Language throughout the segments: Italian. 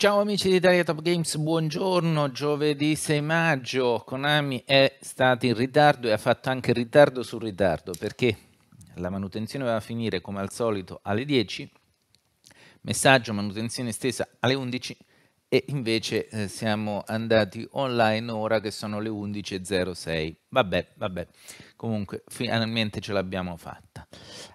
Ciao amici di Italia Top Games, buongiorno, giovedì 6 maggio, Konami è stato in ritardo e ha fatto anche ritardo sul ritardo perché la manutenzione va a finire come al solito alle 10, messaggio manutenzione estesa alle 11 e invece eh, siamo andati online ora che sono le 11.06, vabbè, vabbè, comunque finalmente ce l'abbiamo fatta.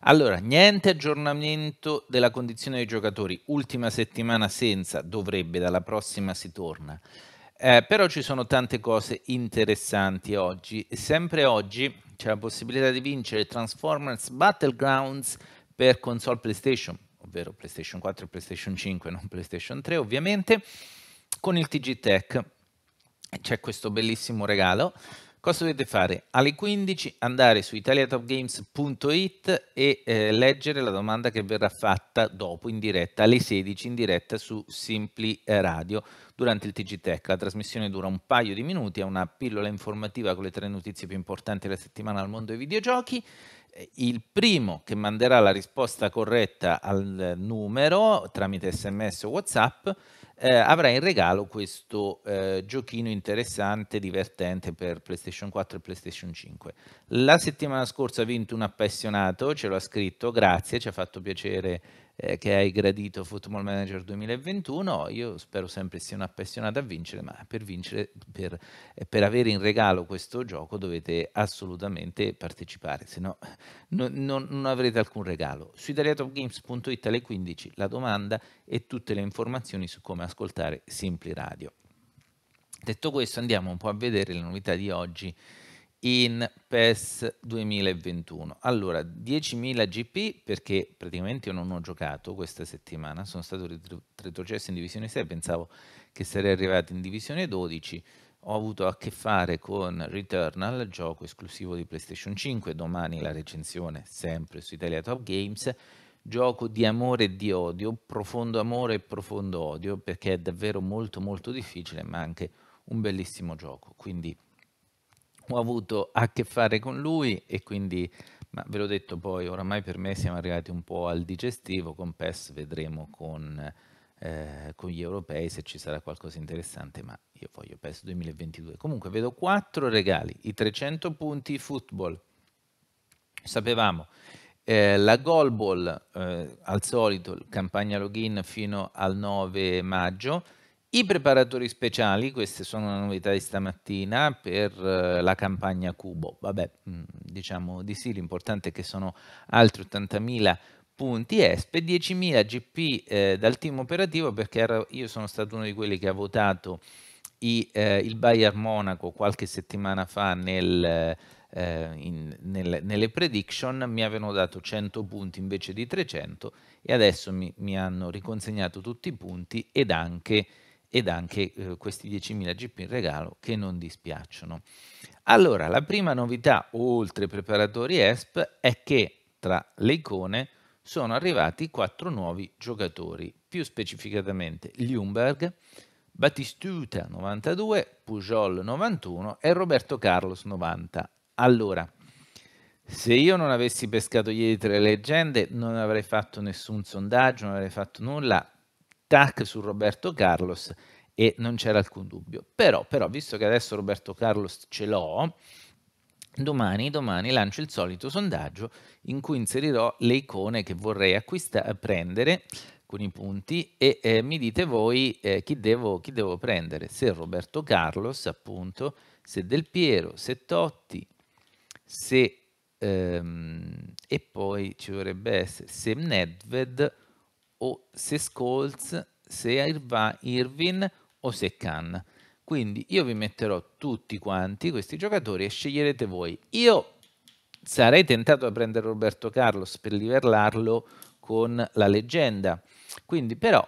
Allora, niente aggiornamento della condizione dei giocatori, ultima settimana senza, dovrebbe, dalla prossima si torna. Eh, però ci sono tante cose interessanti oggi. Sempre oggi c'è la possibilità di vincere Transformers Battlegrounds per console PlayStation, ovvero PlayStation 4 e PlayStation 5, non PlayStation 3 ovviamente, con il TG Tech. C'è questo bellissimo regalo Cosa dovete fare? Alle 15 andare su italiatopgames.it e eh, leggere la domanda che verrà fatta dopo in diretta, alle 16 in diretta su Simpli eh, Radio durante il TG Tech. La trasmissione dura un paio di minuti, è una pillola informativa con le tre notizie più importanti della settimana al mondo dei videogiochi. Eh, il primo che manderà la risposta corretta al eh, numero tramite sms o whatsapp eh, avrà in regalo questo eh, giochino interessante, divertente per PlayStation 4 e PlayStation 5. La settimana scorsa ha vinto un appassionato, ce l'ha scritto, grazie, ci ha fatto piacere eh, che hai gradito Football Manager 2021. Io spero sempre sia un appassionato a vincere, ma per vincere, per, eh, per avere in regalo questo gioco dovete assolutamente partecipare, se no non, non avrete alcun regalo. Su italiatopgames.it alle 15 la domanda e tutte le informazioni su come ascoltare Simpli Radio. Detto questo andiamo un po' a vedere le novità di oggi in PES 2021. Allora, 10.000 GP perché praticamente io non ho giocato questa settimana, sono stato retrocesso in divisione 6, pensavo che sarei arrivato in divisione 12, ho avuto a che fare con Returnal, gioco esclusivo di PlayStation 5, domani la recensione sempre su Italia Top Games, gioco di amore e di odio, profondo amore e profondo odio perché è davvero molto molto difficile ma anche un bellissimo gioco, quindi ho avuto a che fare con lui e quindi, ma ve l'ho detto poi, oramai per me siamo arrivati un po' al digestivo, con PES vedremo con, eh, con gli europei se ci sarà qualcosa di interessante, ma io voglio PES 2022. Comunque vedo quattro regali, i 300 punti football, sapevamo, eh, la Goalball, eh, al solito, campagna login fino al 9 maggio, i preparatori speciali, queste sono le novità di stamattina per eh, la campagna Cubo. Vabbè, mm, diciamo di sì, l'importante è che sono altri 80.000 punti ESP 10.000 GP eh, dal team operativo perché io sono stato uno di quelli che ha votato i, eh, il Bayern Monaco qualche settimana fa nel... Eh, in, nel, nelle prediction mi avevano dato 100 punti invece di 300 e adesso mi, mi hanno riconsegnato tutti i punti ed anche ed anche eh, questi 10.000 GP in regalo che non dispiacciono. Allora, la prima novità, oltre ai preparatori ESP, è che tra le icone sono arrivati quattro nuovi giocatori, più specificatamente Ljungberg, Battistuta 92, Pujol 91 e Roberto Carlos 90. Allora, se io non avessi pescato ieri tre leggende, non avrei fatto nessun sondaggio, non avrei fatto nulla, tac su Roberto Carlos e non c'era alcun dubbio. Però, però, visto che adesso Roberto Carlos ce l'ho, domani, domani lancio il solito sondaggio in cui inserirò le icone che vorrei acquista- prendere con i punti e eh, mi dite voi eh, chi, devo, chi devo prendere, se Roberto Carlos appunto, se Del Piero, se Totti, se ehm, e poi ci dovrebbe essere se Nedved o se Scholes, se Irva, Irvin o se Khan. Quindi io vi metterò tutti quanti questi giocatori e sceglierete voi. Io sarei tentato a prendere Roberto Carlos per livellarlo con la leggenda. Quindi però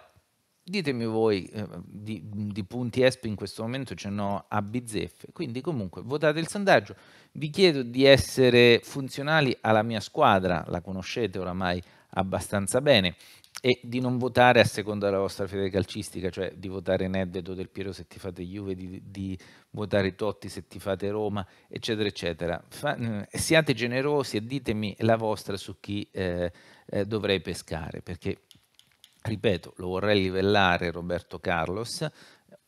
ditemi voi eh, di, di, punti ESP in questo momento ce n'ho a bizzeffe, quindi comunque votate il sondaggio, vi chiedo di essere funzionali alla mia squadra, la conoscete oramai abbastanza bene, e di non votare a seconda della vostra fede calcistica, cioè di votare Nedvedo del Piero se ti fate Juve, di, di votare Totti se ti fate Roma, eccetera, eccetera. Fa, eh, siate generosi e ditemi la vostra su chi eh, eh, dovrei pescare, perché, ripeto, lo vorrei livellare Roberto Carlos,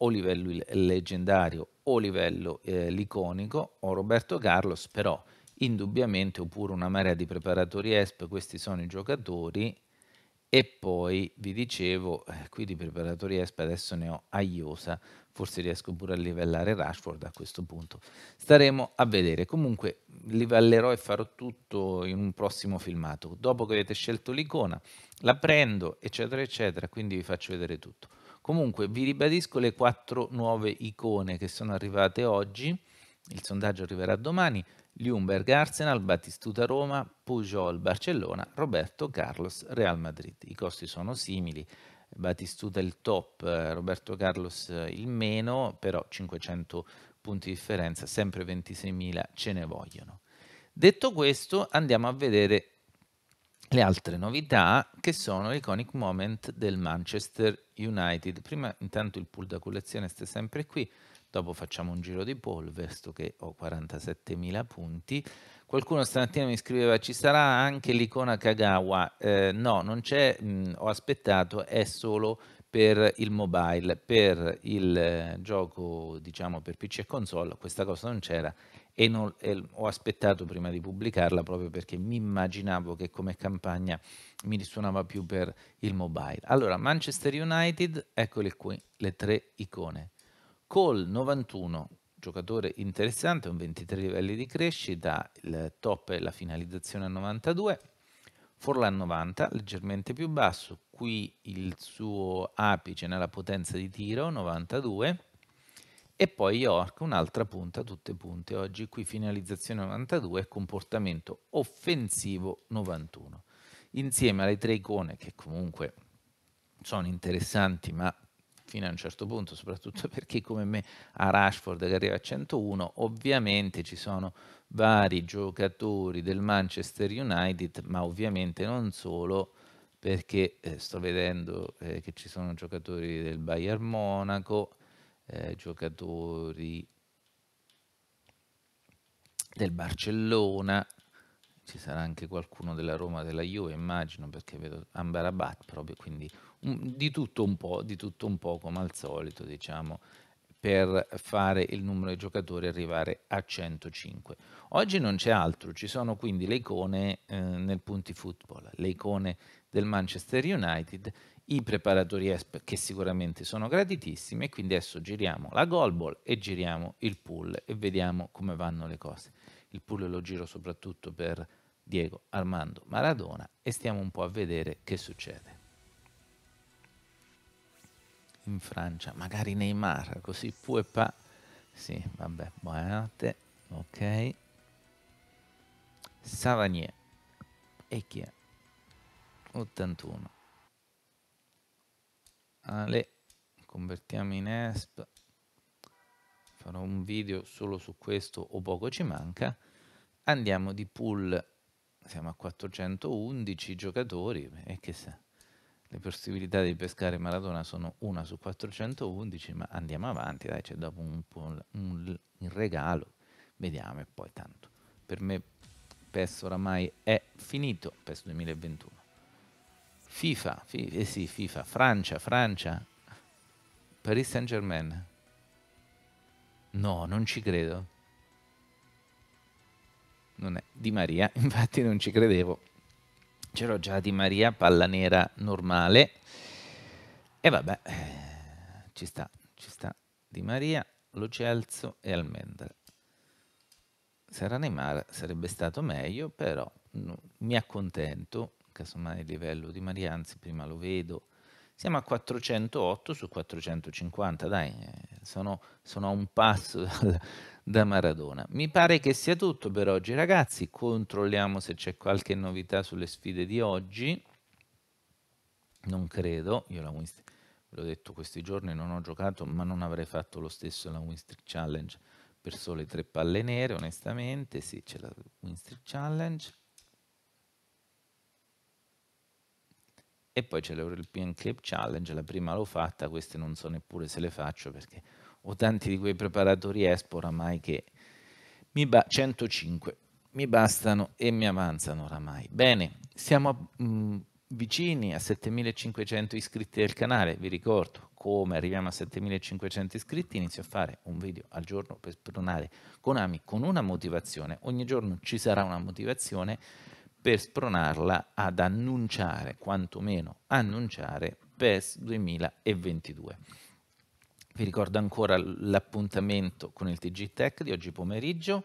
o livello leggendario o livello eh, l'iconico o Roberto Carlos, però indubbiamente oppure una marea di preparatori ESP, questi sono i giocatori e poi vi dicevo, eh, qui di preparatori ESP adesso ne ho aiosa, forse riesco pure a livellare Rashford a questo punto. Staremo a vedere. Comunque livellerò e farò tutto in un prossimo filmato. Dopo che avete scelto l'icona, la prendo, eccetera, eccetera, quindi vi faccio vedere tutto. Comunque vi ribadisco le quattro nuove icone che sono arrivate oggi. Il sondaggio arriverà domani. Ljungberg Arsenal, Battistuta Roma, Pujol Barcellona, Roberto Carlos Real Madrid. I costi sono simili, Battistuta il top, eh, Roberto Carlos eh, il meno, però 500 punti di differenza, sempre 26.000 ce ne vogliono. Detto questo andiamo a vedere le altre novità che sono l'iconic moment del Manchester United. Prima intanto il pool da collezione sta sempre qui, dopo facciamo un giro di poll, visto che ho 47.000 punti. Qualcuno stamattina mi scriveva, ci sarà anche l'icona Kagawa? Eh, no, non c'è, mh, ho aspettato, è solo per il mobile, per il eh, gioco diciamo per PC e console, questa cosa non c'era e, non, e ho aspettato prima di pubblicarla proprio perché mi immaginavo che come campagna mi risuonava più per il mobile. Allora, Manchester United, eccole qui, le tre icone. Col 91, giocatore interessante, un 23 livelli di crescita, il top è la finalizzazione a 92. Forlan 90, leggermente più basso, qui il suo apice nella potenza di tiro, 92. E poi York, un'altra punta, tutte punte oggi, qui finalizzazione 92 e comportamento offensivo 91. Insieme alle tre icone che comunque sono interessanti ma fino a un certo punto, soprattutto per chi come me a Rashford che arriva a 101, ovviamente ci sono vari giocatori del Manchester United, ma ovviamente non solo, perché eh, sto vedendo eh, che ci sono giocatori del Bayern Monaco, eh, giocatori del Barcellona, ci sarà anche qualcuno della Roma, della Juve, immagino, perché vedo Ambarabat proprio, quindi Mm, di tutto un po', di tutto un po' come al solito, diciamo, per fare il numero di giocatori arrivare a 105. Oggi non c'è altro, ci sono quindi le icone eh, nel punti football, le icone del Manchester United, i preparatori ESP che sicuramente sono graditissimi e quindi adesso giriamo la goal ball e giriamo il pool e vediamo come vanno le cose. Il pool lo giro soprattutto per Diego Armando Maradona e stiamo un po' a vedere che succede in Francia, magari Neymar, così pu e pa. Sì, vabbè, buonanotte, ok. Savagnier, e chi è? 81. Ale, convertiamo in ESP. Farò un video solo su questo o poco ci manca. Andiamo di pool, siamo a 411 giocatori e che sa le possibilità di pescare Maradona sono una su 411, ma andiamo avanti, dai, c'è dopo un, un, un, un, regalo, vediamo e poi tanto. Per me PES oramai è finito, PES 2021. FIFA, fi, eh sì, FIFA, Francia, Francia, Paris Saint Germain. No, non ci credo. Non è Di Maria, infatti non ci credevo c'ero già Di Maria, palla nera normale. E vabbè, ci sta, ci sta Di Maria, Lo Celso e Almendra. Se era Neymar sarebbe stato meglio, però no, mi accontento, casomai il livello di Maria, anzi prima lo vedo. Siamo a 408 su 450, dai, eh, sono, sono a un passo da Maradona. Mi pare che sia tutto per oggi ragazzi, controlliamo se c'è qualche novità sulle sfide di oggi. Non credo, io la Winst- ve l'ho detto questi giorni, non ho giocato, ma non avrei fatto lo stesso la Winstreak Challenge per sole tre palle nere, onestamente, sì, c'è la Winstreak Challenge. E poi c'è l'European Clip Challenge, la prima l'ho fatta, queste non so neppure se le faccio perché o tanti di quei preparatori ESPO oramai che mi ba- 105 mi bastano e mi avanzano oramai. Bene, siamo mh, mm, vicini a 7500 iscritti del canale, vi ricordo come arriviamo a 7500 iscritti, inizio a fare un video al giorno per spronare Konami con una motivazione, ogni giorno ci sarà una motivazione per spronarla ad annunciare, quantomeno annunciare PES 2022. Vi ricordo ancora l'appuntamento con il TG Tech di oggi pomeriggio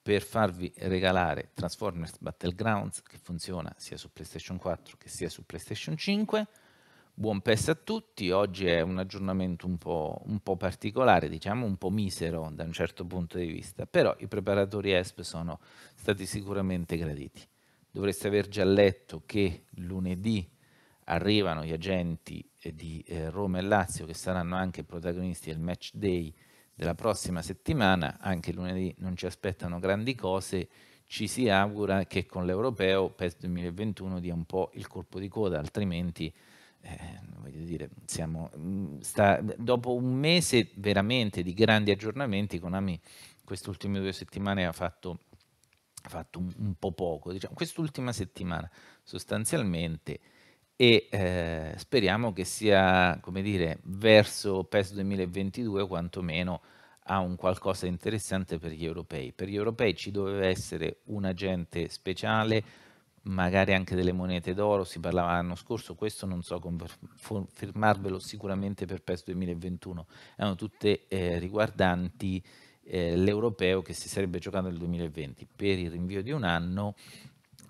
per farvi regalare Transformers Battlegrounds che funziona sia su PlayStation 4 che sia su PlayStation 5. Buon PES a tutti, oggi è un aggiornamento un po', un po', particolare, diciamo un po' misero da un certo punto di vista, però i preparatori ESP sono stati sicuramente graditi. Dovreste aver già letto che lunedì arrivano gli agenti eh, di eh, Roma e Lazio che saranno anche protagonisti del match day della prossima settimana, anche lunedì non ci aspettano grandi cose, ci si augura che con l'Europeo PES 2021 dia un po' il colpo di coda, altrimenti eh, voglio dire, siamo, mm, sta, dopo un mese veramente di grandi aggiornamenti, Konami queste ultime due settimane ha fatto, ha fatto un, un, po' poco, diciamo, quest'ultima settimana sostanzialmente e eh, speriamo che sia, come dire, verso PES 2022 quantomeno a un qualcosa interessante per gli europei. Per gli europei ci doveva essere un agente speciale, magari anche delle monete d'oro, si parlava l'anno scorso, questo non so confermarvelo sicuramente per PES 2021, erano tutte eh, riguardanti eh, l'europeo che si sarebbe giocato nel 2020. Per il rinvio di un anno,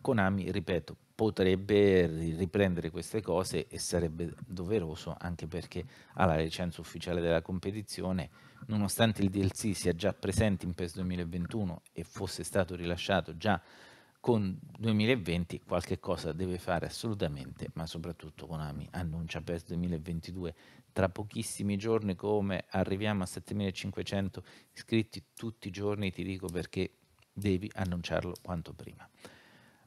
Konami, ripeto, potrebbe riprendere queste cose e sarebbe doveroso anche perché ha la licenza ufficiale della competizione, nonostante il DLC sia già presente in PES 2021 e fosse stato rilasciato già con 2020, qualche cosa deve fare assolutamente, ma soprattutto Konami annuncia PES 2022 tra pochissimi giorni come arriviamo a 7500 iscritti tutti i giorni, ti dico perché devi annunciarlo quanto prima.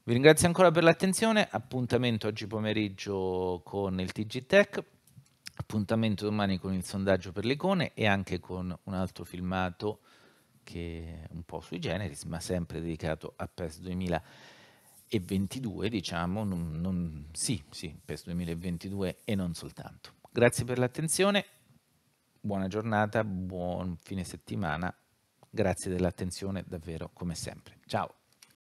Vi ringrazio ancora per l'attenzione, appuntamento oggi pomeriggio con il TG Tech, appuntamento domani con il sondaggio per le icone e anche con un altro filmato che è un po' sui generis, ma sempre dedicato a PES 2022, diciamo, non, non, sì, sì, PES 2022 e non soltanto. Grazie per l'attenzione, buona giornata, buon fine settimana, grazie dell'attenzione davvero come sempre. Ciao!